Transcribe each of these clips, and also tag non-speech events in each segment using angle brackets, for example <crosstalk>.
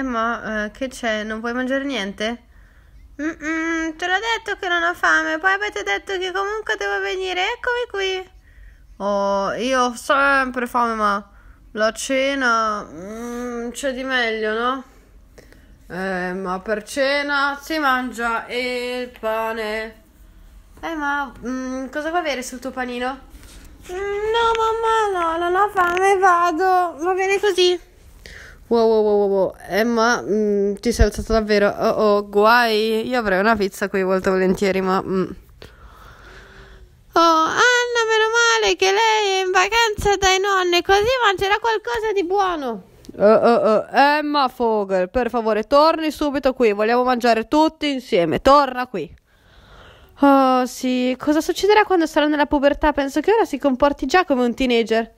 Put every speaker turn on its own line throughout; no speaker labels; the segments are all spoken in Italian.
Emma, eh, eh, che c'è? Non vuoi mangiare niente? Mm -mm, te l'ho detto che non ho fame, poi avete detto che comunque devo venire, eccomi qui. Oh, io ho sempre fame, ma la cena mm, c'è di meglio, no? Eh, ma per cena si mangia il pane. Eh, ma mm, cosa vuoi avere sul tuo panino? Mm, no, mamma, no, non ho fame, vado. Va bene così. Wow, wow, wow, wow, Emma, eh, mh, mm, ti sei alzata davvero? Oh, oh, guai, io avrei una pizza qui molto volentieri, ma... Mh. Mm. Oh, Anna, meno male che lei è in vacanza dai nonni, così mangerà qualcosa di buono. Oh, oh, oh, Emma eh, Fogel, per favore, torni subito qui, vogliamo mangiare tutti insieme, torna qui. Oh, sì, cosa succederà quando sarà nella pubertà? Penso che ora si comporti già come un teenager.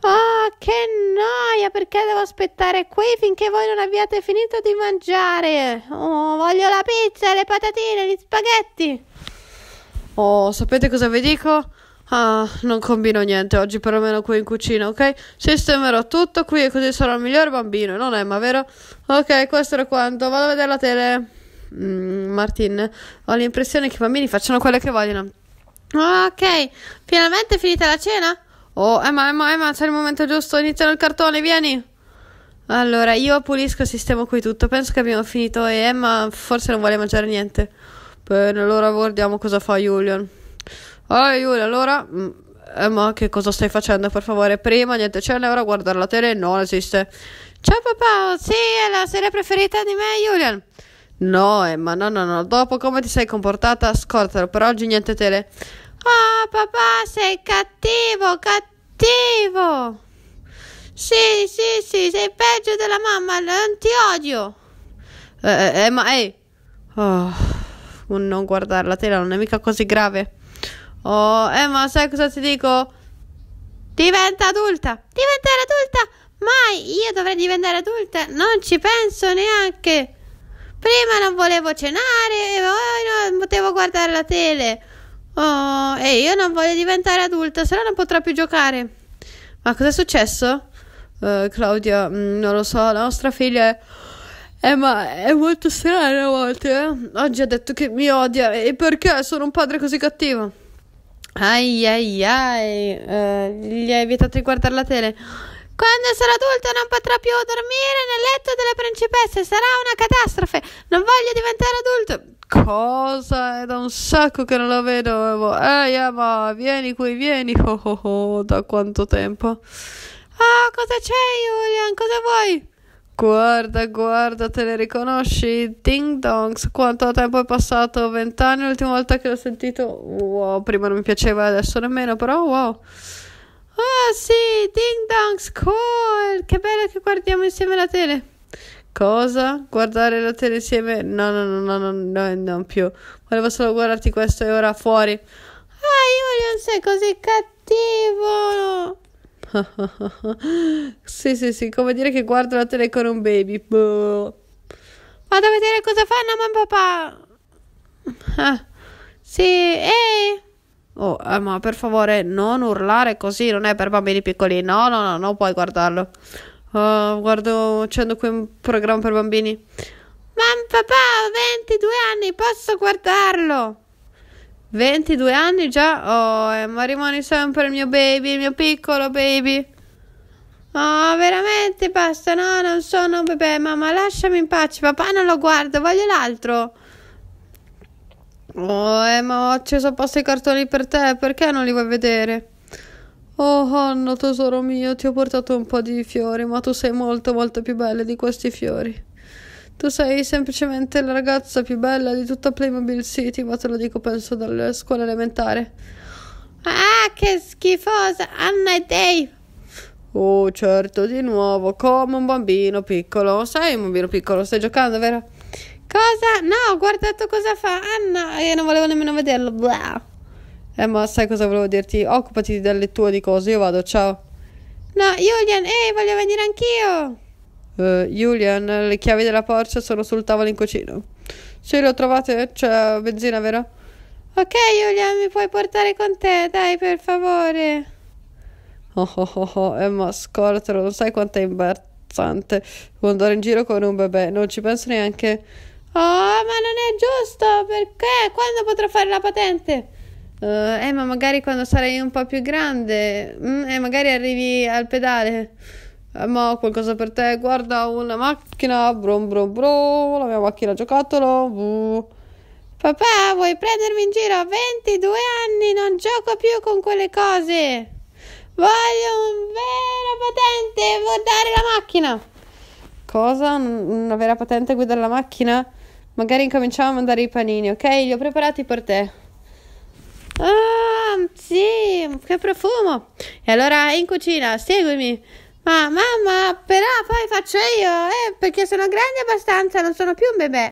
Ah, che noia! Perché devo aspettare qui finché voi non abbiate finito di mangiare? Oh, voglio la pizza, le patatine, gli spaghetti! Oh, sapete cosa vi dico? Ah, non combino niente oggi, perlomeno qui in cucina, ok? Sistemerò tutto qui e così sarò il migliore bambino, non è ma vero? Ok, questo era quanto. Vado a vedere la tele. Mm, Martin, ho l'impressione che i bambini facciano quello che vogliono. Ah, ok, finalmente è finita la cena? Oh, Emma, Emma, Emma, c'è il momento giusto, iniziano il cartone, vieni. Allora, io pulisco e sistemo qui tutto. Penso che abbiamo finito e Emma forse non vuole mangiare niente. Bene, allora guardiamo cosa fa Julian. Allora, Julian, mm, allora... Emma, che cosa stai facendo, per favore? Prima, niente cena, a guardare la tele? No, esiste. Ciao papà, sì, è la serie preferita di me, Julian. No, Emma, no, no, no. Dopo come ti sei comportata, scortalo. Per oggi niente tele. Oh, papà, sei cattivo, cattivo. Sì, sì, sì, sei peggio della mamma, non ti odio. Eh, eh, eh ma ehi. Oh, non guardare la tela non è mica così grave. Oh, eh, ma sai cosa ti dico? Diventa adulta! Diventare adulta! Mai! Io dovrei diventare adulta! Non ci penso neanche! Prima non volevo cenare, poi non potevo guardare la tele. Oh, e io non voglio diventare adulta, se no non potrò più giocare. Ma cosa è successo? Uh, Claudia, mh, mm, non lo so, la nostra figlia è... Eh, ma è molto strana a volte, eh? Oggi ha detto che mi odia e perché sono un padre così cattivo? Ai ai ai, eh, gli hai vietato di guardare la tele. Quando sarò adulta non potrò più dormire nel letto delle principesse, sarà una catastrofe. Non voglio diventare adulto cosa? È da un sacco che non la vedo. Ehi, Eva, vieni qui, vieni. Oh, oh, oh, da quanto tempo? Ah, cosa c'è, Julian? Cosa vuoi? Guarda, guarda, te le riconosci? Ding dongs, quanto tempo è passato? Vent'anni l'ultima volta che l'ho sentito. Wow, prima non mi piaceva, adesso nemmeno, però wow. Ah, sì, ding dongs, cool! Che bello che guardiamo insieme la tele. Cosa? Guardare la tele insieme? No, no, no, no, no, no, non più. Volevo solo guardarti questo e ora fuori. Ah, io sei così cattivo. <laughs> sì, sì, sì, come dire che guardo la tele con un baby. Boh. Vado a vedere cosa fanno mamma e papà. Ah, sì, ehi. Oh, eh, ma per favore, non urlare così, non è per bambini piccoli. No, no, no, non puoi guardarlo. Oh, guardo, accendo qui un programma per bambini. Mamma, papà, ho 22 anni, posso guardarlo? 22 anni già? Oh, eh, ma rimani sempre il mio baby, il mio piccolo baby. Oh, veramente, basta, no, non sono un bebè, mamma, lasciami in pace, papà non lo guardo, voglio l'altro. Oh, eh, ma ho acceso apposta i cartoni per te, perché non li vuoi vedere? Oh Anna, tesoro mio, ti ho portato un po' di fiori, ma tu sei molto, molto più bella di questi fiori. Tu sei semplicemente la ragazza più bella di tutta Playmobil City, ma te lo dico, penso, dalla scuola elementare. Ah, che schifosa! Anna e Dave! Oh, certo, di nuovo, come un bambino piccolo. Sai, un bambino piccolo, stai giocando, vero? Cosa? No, ho guardato cosa fa Anna e non volevo nemmeno vederlo. Blah. Eh, ma sai cosa volevo dirti? Occupati delle tue di cose, io vado, ciao. No, Julian, ehi, voglio venire anch'io. Uh, Julian, le chiavi della Porsche sono sul tavolo in cucina. Sì, le ho trovate, c'è benzina, vero? Ok, Julian, mi puoi portare con te, dai, per favore. Oh oh oh oh, Emma, eh, scortalo, non sai quanto è imbarazzante andare in giro con un bebè, non ci penso neanche. Oh, ma non è giusto, perché? Quando potrò fare la patente? Uh, eh, ma magari quando sarai un po' più grande, mm, eh, magari arrivi al pedale. Eh, ma ho qualcosa per te, guarda una macchina, brum brum brum, la mia macchina giocattolo. Buh. Papà, vuoi prendermi in giro? 22 anni, non gioco più con quelle cose. Voglio un vero patente, guidare la macchina. Cosa? Una vera patente guidare la macchina? Magari incominciamo a mandare i panini, ok? Li ho preparati per te. Ah, sì, che profumo! E allora in cucina, seguimi. Ma mamma, però poi faccio io, eh, perché sono grande abbastanza, non sono più un bebè.